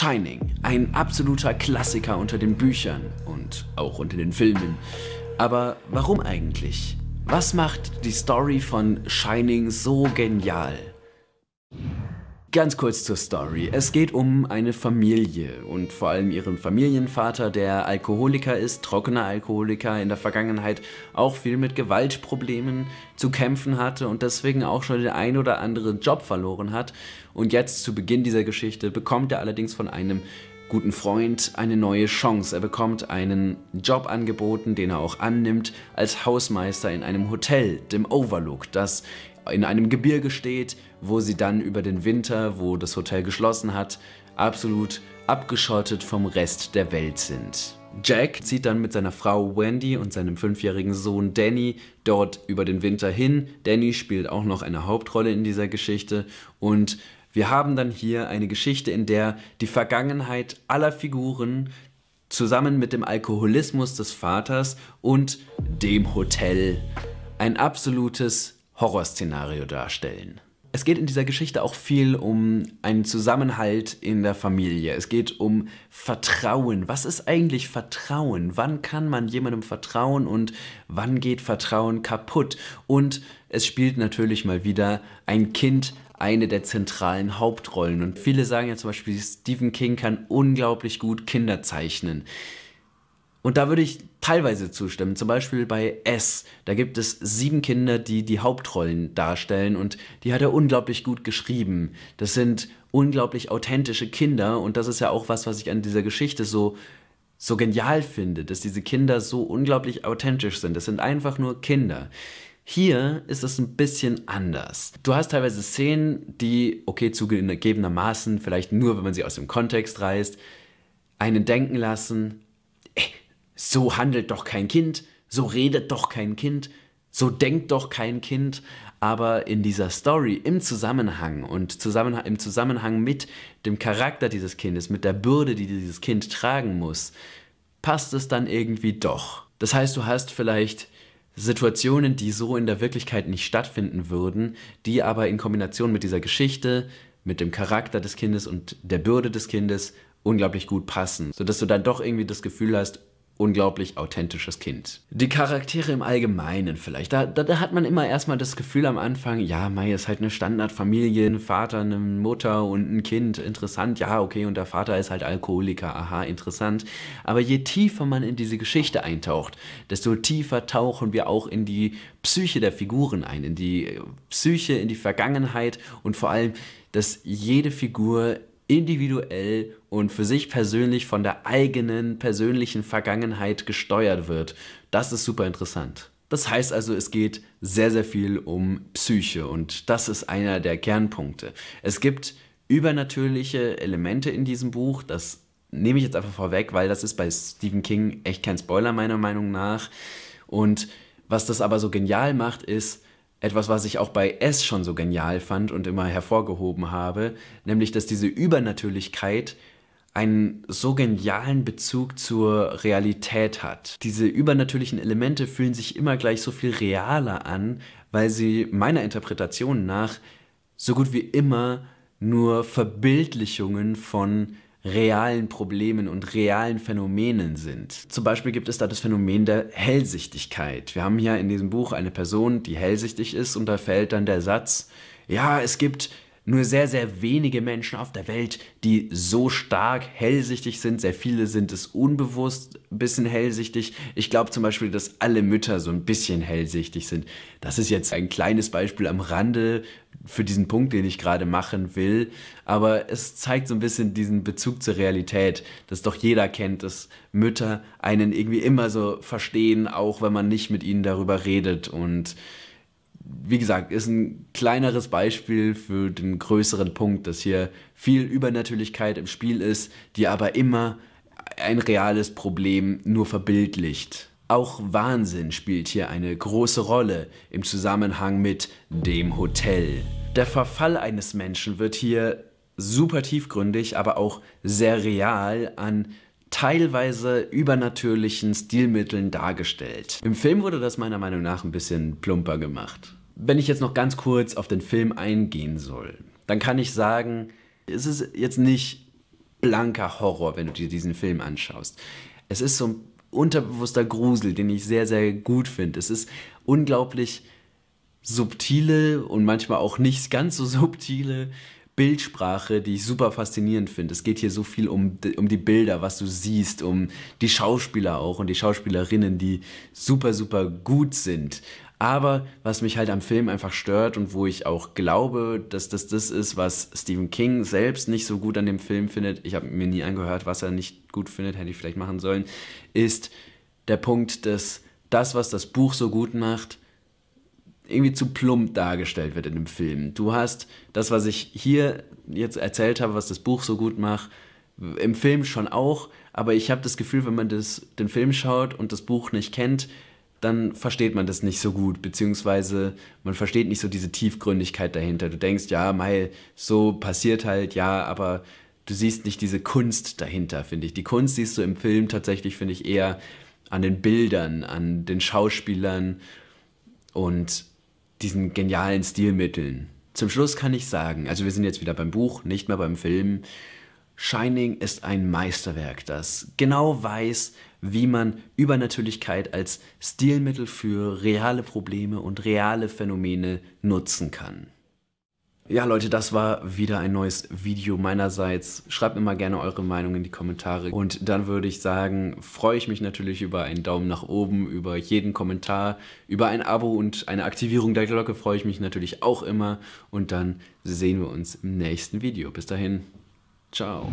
Shining, ein absoluter Klassiker unter den Büchern und auch unter den Filmen. Aber warum eigentlich? Was macht die Story von Shining so genial? Ganz kurz zur Story. Es geht um eine Familie und vor allem ihren Familienvater, der Alkoholiker ist, trockener Alkoholiker, in der Vergangenheit auch viel mit Gewaltproblemen zu kämpfen hatte und deswegen auch schon den ein oder anderen Job verloren hat. Und jetzt zu Beginn dieser Geschichte bekommt er allerdings von einem guten Freund eine neue Chance. Er bekommt einen Job angeboten, den er auch annimmt, als Hausmeister in einem Hotel, dem Overlook, das in einem Gebirge steht, wo sie dann über den Winter, wo das Hotel geschlossen hat, absolut abgeschottet vom Rest der Welt sind. Jack zieht dann mit seiner Frau Wendy und seinem fünfjährigen Sohn Danny dort über den Winter hin. Danny spielt auch noch eine Hauptrolle in dieser Geschichte und wir haben dann hier eine Geschichte, in der die Vergangenheit aller Figuren zusammen mit dem Alkoholismus des Vaters und dem Hotel ein absolutes Horrorszenario darstellen. Es geht in dieser Geschichte auch viel um einen Zusammenhalt in der Familie. Es geht um Vertrauen. Was ist eigentlich Vertrauen? Wann kann man jemandem vertrauen und wann geht Vertrauen kaputt? Und es spielt natürlich mal wieder ein Kind eine der zentralen Hauptrollen. Und viele sagen ja zum Beispiel, Stephen King kann unglaublich gut Kinder zeichnen. Und da würde ich teilweise zustimmen. Zum Beispiel bei S. Da gibt es sieben Kinder, die die Hauptrollen darstellen und die hat er unglaublich gut geschrieben. Das sind unglaublich authentische Kinder und das ist ja auch was, was ich an dieser Geschichte so so genial finde, dass diese Kinder so unglaublich authentisch sind. Das sind einfach nur Kinder. Hier ist es ein bisschen anders. Du hast teilweise Szenen, die, okay, zugegebenermaßen, vielleicht nur, wenn man sie aus dem Kontext reißt, einen denken lassen, so handelt doch kein Kind, so redet doch kein Kind, so denkt doch kein Kind, aber in dieser Story, im Zusammenhang und zusammen, im Zusammenhang mit dem Charakter dieses Kindes, mit der Bürde, die dieses Kind tragen muss, passt es dann irgendwie doch. Das heißt, du hast vielleicht Situationen, die so in der Wirklichkeit nicht stattfinden würden, die aber in Kombination mit dieser Geschichte, mit dem Charakter des Kindes und der Bürde des Kindes unglaublich gut passen, sodass du dann doch irgendwie das Gefühl hast, unglaublich authentisches Kind. Die Charaktere im Allgemeinen vielleicht. Da, da, da hat man immer erstmal das Gefühl am Anfang, ja, Mai ist halt eine Standardfamilie, ein Vater, eine Mutter und ein Kind. Interessant, ja, okay, und der Vater ist halt Alkoholiker, aha, interessant. Aber je tiefer man in diese Geschichte eintaucht, desto tiefer tauchen wir auch in die Psyche der Figuren ein, in die Psyche, in die Vergangenheit und vor allem, dass jede Figur individuell und für sich persönlich von der eigenen persönlichen Vergangenheit gesteuert wird. Das ist super interessant. Das heißt also, es geht sehr, sehr viel um Psyche und das ist einer der Kernpunkte. Es gibt übernatürliche Elemente in diesem Buch, das nehme ich jetzt einfach vorweg, weil das ist bei Stephen King echt kein Spoiler meiner Meinung nach. Und was das aber so genial macht, ist, etwas, was ich auch bei S schon so genial fand und immer hervorgehoben habe, nämlich dass diese Übernatürlichkeit einen so genialen Bezug zur Realität hat. Diese übernatürlichen Elemente fühlen sich immer gleich so viel realer an, weil sie meiner Interpretation nach so gut wie immer nur Verbildlichungen von realen Problemen und realen Phänomenen sind. Zum Beispiel gibt es da das Phänomen der Hellsichtigkeit. Wir haben hier in diesem Buch eine Person, die hellsichtig ist und da fällt dann der Satz, ja, es gibt nur sehr, sehr wenige Menschen auf der Welt, die so stark hellsichtig sind. Sehr viele sind es unbewusst ein bisschen hellsichtig. Ich glaube zum Beispiel, dass alle Mütter so ein bisschen hellsichtig sind. Das ist jetzt ein kleines Beispiel am Rande für diesen Punkt, den ich gerade machen will. Aber es zeigt so ein bisschen diesen Bezug zur Realität, dass doch jeder kennt, dass Mütter einen irgendwie immer so verstehen, auch wenn man nicht mit ihnen darüber redet und wie gesagt, ist ein kleineres Beispiel für den größeren Punkt, dass hier viel Übernatürlichkeit im Spiel ist, die aber immer ein reales Problem nur verbildlicht. Auch Wahnsinn spielt hier eine große Rolle im Zusammenhang mit dem Hotel. Der Verfall eines Menschen wird hier super tiefgründig, aber auch sehr real an teilweise übernatürlichen Stilmitteln dargestellt. Im Film wurde das meiner Meinung nach ein bisschen plumper gemacht. Wenn ich jetzt noch ganz kurz auf den Film eingehen soll, dann kann ich sagen, es ist jetzt nicht blanker Horror, wenn du dir diesen Film anschaust. Es ist so ein unterbewusster Grusel, den ich sehr, sehr gut finde. Es ist unglaublich subtile und manchmal auch nicht ganz so subtile Bildsprache, die ich super faszinierend finde. Es geht hier so viel um, um die Bilder, was du siehst, um die Schauspieler auch und die Schauspielerinnen, die super, super gut sind. Aber was mich halt am Film einfach stört und wo ich auch glaube, dass das das ist, was Stephen King selbst nicht so gut an dem Film findet, ich habe mir nie angehört, was er nicht gut findet, hätte ich vielleicht machen sollen, ist der Punkt, dass das, was das Buch so gut macht, irgendwie zu plump dargestellt wird in dem Film. Du hast das, was ich hier jetzt erzählt habe, was das Buch so gut macht, im Film schon auch, aber ich habe das Gefühl, wenn man das, den Film schaut und das Buch nicht kennt, dann versteht man das nicht so gut, beziehungsweise man versteht nicht so diese Tiefgründigkeit dahinter. Du denkst, ja, Mai, so passiert halt, ja, aber du siehst nicht diese Kunst dahinter, finde ich. Die Kunst siehst du im Film tatsächlich, finde ich, eher an den Bildern, an den Schauspielern und diesen genialen Stilmitteln. Zum Schluss kann ich sagen, also wir sind jetzt wieder beim Buch, nicht mehr beim Film. Shining ist ein Meisterwerk, das genau weiß, wie man Übernatürlichkeit als Stilmittel für reale Probleme und reale Phänomene nutzen kann. Ja, Leute, das war wieder ein neues Video meinerseits. Schreibt mir mal gerne eure Meinung in die Kommentare. Und dann würde ich sagen, freue ich mich natürlich über einen Daumen nach oben, über jeden Kommentar, über ein Abo und eine Aktivierung der Glocke freue ich mich natürlich auch immer. Und dann sehen wir uns im nächsten Video. Bis dahin. 找。